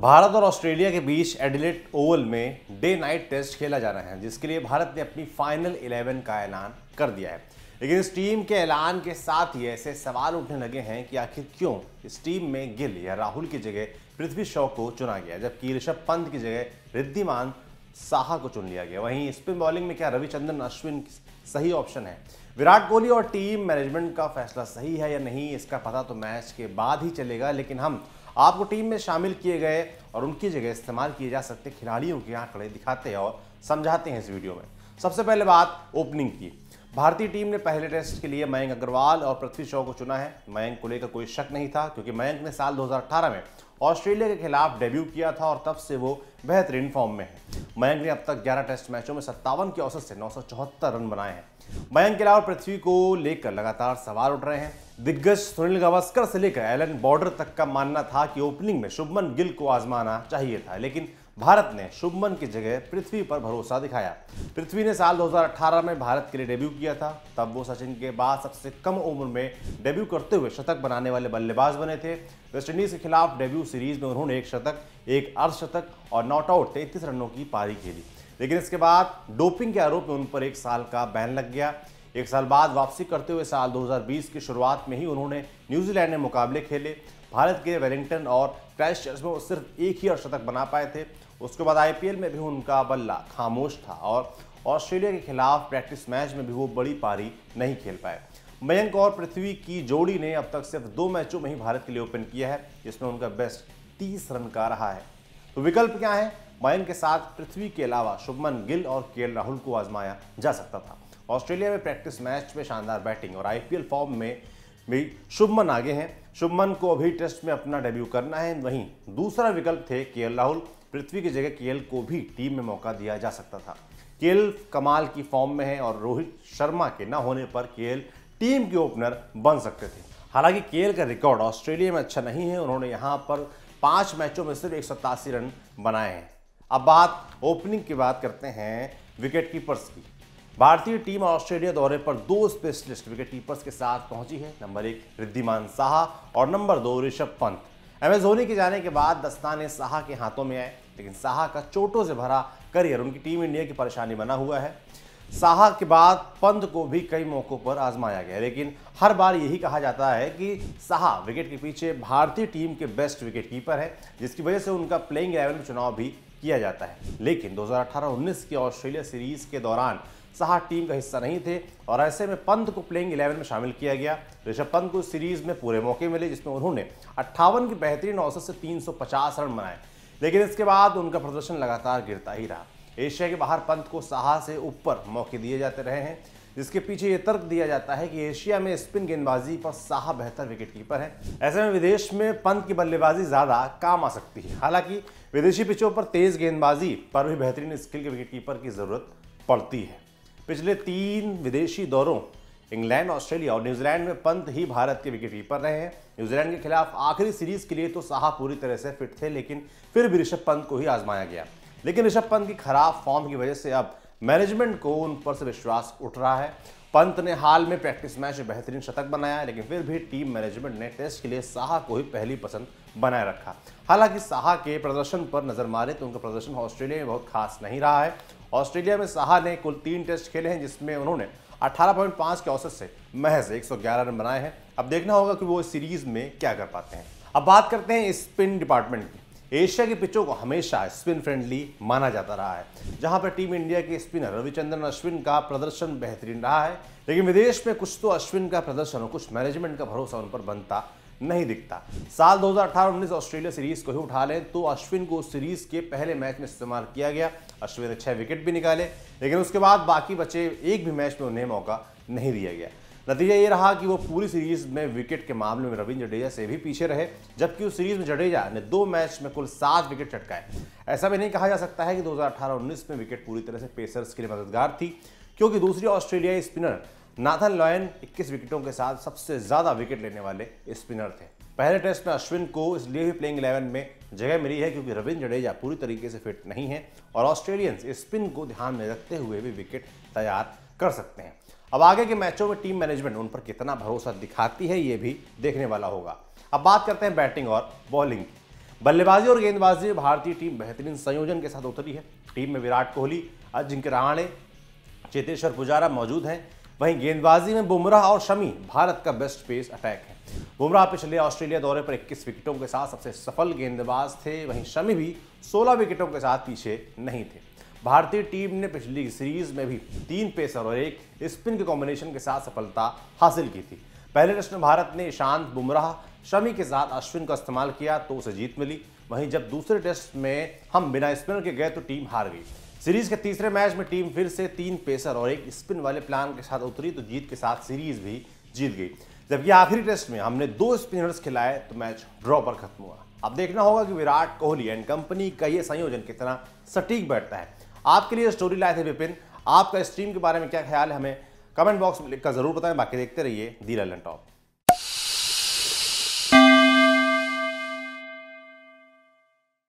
भारत और ऑस्ट्रेलिया के बीच एडिलेट ओवल में डे नाइट टेस्ट खेला जा रहा है जिसके लिए भारत ने अपनी फाइनल इलेवन का ऐलान कर दिया है लेकिन इस टीम के ऐलान के साथ ही ऐसे सवाल उठने लगे हैं कि आखिर क्यों इस टीम में गिल या राहुल की जगह पृथ्वी शॉ को चुना गया जबकि ऋषभ पंत की जगह रिद्धिमान साहा को चुन लिया गया वहीं स्पिन बॉलिंग में क्या रविचंद्रन अश्विन सही ऑप्शन है विराट कोहली और टीम मैनेजमेंट का फैसला सही है या नहीं इसका पता तो मैच के बाद ही चलेगा लेकिन हम आपको टीम में शामिल किए गए और उनकी जगह इस्तेमाल किए जा सकते खिलाड़ियों के आंकड़े दिखाते हैं और समझाते हैं इस वीडियो में सबसे पहले बात ओपनिंग की भारतीय टीम ने पहले टेस्ट के लिए मयंक अग्रवाल और पृथ्वी शॉ को चुना है मयंक को लेकर कोई शक नहीं था क्योंकि मयंक ने साल 2018 में ऑस्ट्रेलिया के खिलाफ डेब्यू किया था और तब से वो बेहतरीन फॉर्म में है मयंक ने अब तक 11 टेस्ट मैचों में सत्तावन की औसत से नौ रन बनाए हैं मयंक के अलावा पृथ्वी को लेकर लगातार सवाल उठ रहे हैं दिग्गज सुनील गावस्कर से लेकर एलन बॉर्डर तक का मानना था कि ओपनिंग में शुभमन गिल को आजमाना चाहिए था लेकिन भारत ने शुभमन की जगह पृथ्वी पर भरोसा दिखाया पृथ्वी ने साल 2018 में भारत के लिए डेब्यू किया था तब वो सचिन के बाद सबसे कम उम्र में डेब्यू करते हुए शतक बनाने वाले बल्लेबाज बने थे वेस्टइंडीज के खिलाफ डेब्यू सीरीज में उन्होंने एक शतक एक अर्धशतक और नॉट आउट तैंतीस रनों की पारी खेली लेकिन इसके बाद डोपिंग के आरोप में उन पर एक साल का बैन लग गया एक साल बाद वापसी करते हुए साल 2020 की शुरुआत में ही उन्होंने न्यूजीलैंड में मुकाबले खेले भारत के वेलिंगटन और क्राइस्टचर्च में वो सिर्फ एक ही शतक बना पाए थे उसके बाद आईपीएल में भी उनका बल्ला खामोश था और ऑस्ट्रेलिया के खिलाफ प्रैक्टिस मैच में भी वो बड़ी पारी नहीं खेल पाए मयंक और पृथ्वी की जोड़ी ने अब तक सिर्फ दो मैचों में ही भारत के लिए ओपन किया है जिसमें उनका बेस्ट तीस रन का रहा है तो विकल्प क्या है मयंक के साथ पृथ्वी के अलावा शुभमन गिल और के राहुल को आजमाया जा सकता था ऑस्ट्रेलिया में प्रैक्टिस मैच में शानदार बैटिंग और आईपीएल फॉर्म में भी शुभमन आगे हैं शुभमन को अभी टेस्ट में अपना डेब्यू करना है वहीं दूसरा विकल्प थे के राहुल पृथ्वी की जगह के को भी टीम में मौका दिया जा सकता था के कमाल की फॉर्म में है और रोहित शर्मा के न होने पर के टीम के ओपनर बन सकते थे हालांकि के का रिकॉर्ड ऑस्ट्रेलिया में अच्छा नहीं है उन्होंने यहाँ पर पाँच मैचों में सिर्फ एक रन बनाए हैं अब बात ओपनिंग की बात करते हैं विकेट कीपर्स की भारतीय टीम ऑस्ट्रेलिया दौरे पर दो स्पेशलिस्ट विकेट कीपर्स के साथ पहुंची है नंबर एक रिद्धिमान साहा और नंबर दो ऋषभ पंत एम एस धोनी के जाने के बाद दस्ताने साहा के हाथों में आए लेकिन साहा का चोटों से भरा करियर उनकी टीम इंडिया की परेशानी बना हुआ है साहा के बाद पंत को भी कई मौक़ों पर आजमाया गया लेकिन हर बार यही कहा जाता है कि साहा विकेट के पीछे भारतीय टीम के बेस्ट विकेट कीपर है जिसकी वजह से उनका प्लेइंग एलेवन चुनाव भी किया जाता है लेकिन 2018-19 की ऑस्ट्रेलिया सीरीज के दौरान साहा टीम का हिस्सा नहीं थे और ऐसे में पंत को प्लेइंग इलेवन में शामिल किया गया ऋषभ पंत को सीरीज में पूरे मौके मिले जिसमें उन्होंने अट्ठावन की बेहतरीन औसत से 350 रन बनाए लेकिन इसके बाद उनका प्रदर्शन लगातार गिरता ही रहा एशिया के बाहर पंत को साहा से ऊपर मौके दिए जाते रहे हैं जिसके पीछे ये तर्क दिया जाता है कि एशिया में स्पिन गेंदबाजी पर साहा बेहतर विकेट कीपर है ऐसे में विदेश में पंत की बल्लेबाजी ज़्यादा काम आ सकती है हालांकि विदेशी पिचों पर तेज़ गेंदबाजी पर भी बेहतरीन स्किल के विकेट कीपर की ज़रूरत पड़ती है पिछले तीन विदेशी दौरों इंग्लैंड ऑस्ट्रेलिया और न्यूजीलैंड में पंत ही भारत के विकेट कीपर रहे हैं न्यूजीलैंड के खिलाफ आखिरी सीरीज के लिए तो साहा पूरी तरह से फिट थे लेकिन फिर भी ऋषभ पंत को ही आजमाया गया लेकिन ऋषभ पंत की खराब फॉर्म की वजह से अब मैनेजमेंट को उन पर से विश्वास उठ रहा है पंत ने हाल में प्रैक्टिस मैच में बेहतरीन शतक बनाया लेकिन फिर भी टीम मैनेजमेंट ने टेस्ट के लिए साहा को ही पहली पसंद बनाए रखा हालांकि साहा के प्रदर्शन पर नजर मारे तो उनका प्रदर्शन ऑस्ट्रेलिया में बहुत खास नहीं रहा है ऑस्ट्रेलिया में सहा ने कुल तीन टेस्ट खेले हैं जिसमें उन्होंने 18.5 के औसत से महज 111 रन बनाए हैं अब देखना होगा कि वो इस सीरीज में क्या कर पाते हैं अब बात करते हैं स्पिन डिपार्टमेंट की एशिया के पिचों को हमेशा स्पिन फ्रेंडली माना जाता रहा है जहां पर टीम इंडिया के स्पिनर रविचंद्रन अश्विन का प्रदर्शन बेहतरीन रहा है लेकिन विदेश में कुछ तो अश्विन का प्रदर्शन और कुछ मैनेजमेंट का भरोसा उन पर बनता नहीं दिखता साल 2018-19 ऑस्ट्रेलिया सीरीज को ही उठा लें तो अश्विन को उस सीरीज के पहले मैच में इस्तेमाल किया गया अश्विन ने छः विकेट भी निकाले लेकिन उसके बाद बाकी बचे एक भी मैच में उन्हें मौका नहीं दिया गया नतीजा ये रहा कि वो पूरी सीरीज में विकेट के मामले में रविंद्र जडेजा से भी पीछे रहे जबकि उस सीरीज में जडेजा ने दो मैच में कुल सात विकेट चटकाए ऐसा भी नहीं कहा जा सकता है कि 2018-19 में विकेट पूरी तरह से पेसर्स के लिए मददगार थी क्योंकि दूसरी ऑस्ट्रेलियाई स्पिनर नाथन लॉयन 21 विकेटों के साथ सबसे ज़्यादा विकेट लेने वाले स्पिनर थे पहले टेस्ट में अश्विन को इसलिए भी प्लेइंग इलेवन में जगह मिली है क्योंकि रविंद्र जडेजा पूरी तरीके से फिट नहीं है और ऑस्ट्रेलियंस इस स्पिन को ध्यान में रखते हुए भी विकेट तैयार कर सकते हैं अब आगे के मैचों में टीम मैनेजमेंट उन पर कितना भरोसा दिखाती है ये भी देखने वाला होगा अब बात करते हैं बैटिंग और बॉलिंग की बल्लेबाजी और गेंदबाजी में भारतीय टीम बेहतरीन संयोजन के साथ उतरी है टीम में विराट कोहली अजिंक्य रहाणे चेतेश्वर पुजारा मौजूद हैं वहीं गेंदबाजी में बुमराह और शमी भारत का बेस्ट पेस अटैक है बुमराह पिछले ऑस्ट्रेलिया दौरे पर 21 विकेटों के साथ सबसे सफल गेंदबाज थे वहीं शमी भी 16 विकेटों के साथ पीछे नहीं थे भारतीय टीम ने पिछली सीरीज में भी तीन पेसर और एक स्पिन के कॉम्बिनेशन के साथ सफलता हासिल की थी पहले में भारत ने ईशांत बुमराह शमी के साथ अश्विन का इस्तेमाल किया तो उसे जीत मिली वहीं जब दूसरे टेस्ट में हम बिना स्पिनर के गए तो टीम हार गई सीरीज के तीसरे मैच में टीम फिर से तीन पेसर और एक स्पिन वाले प्लान के साथ उतरी तो जीत के साथ सीरीज भी जीत गई जबकि आखिरी टेस्ट में हमने दो स्पिनर्स खिलाए तो मैच ड्रॉ पर खत्म हुआ अब देखना होगा कि विराट कोहली एंड कंपनी का ये संयोजन कितना सटीक बैठता है आपके लिए स्टोरी लाए थे विपिन आपका इस टीम के बारे में क्या ख्याल है हमें कमेंट बॉक्स में लिखकर जरूर बताएं बाकी देखते रहिए दी ललन टॉप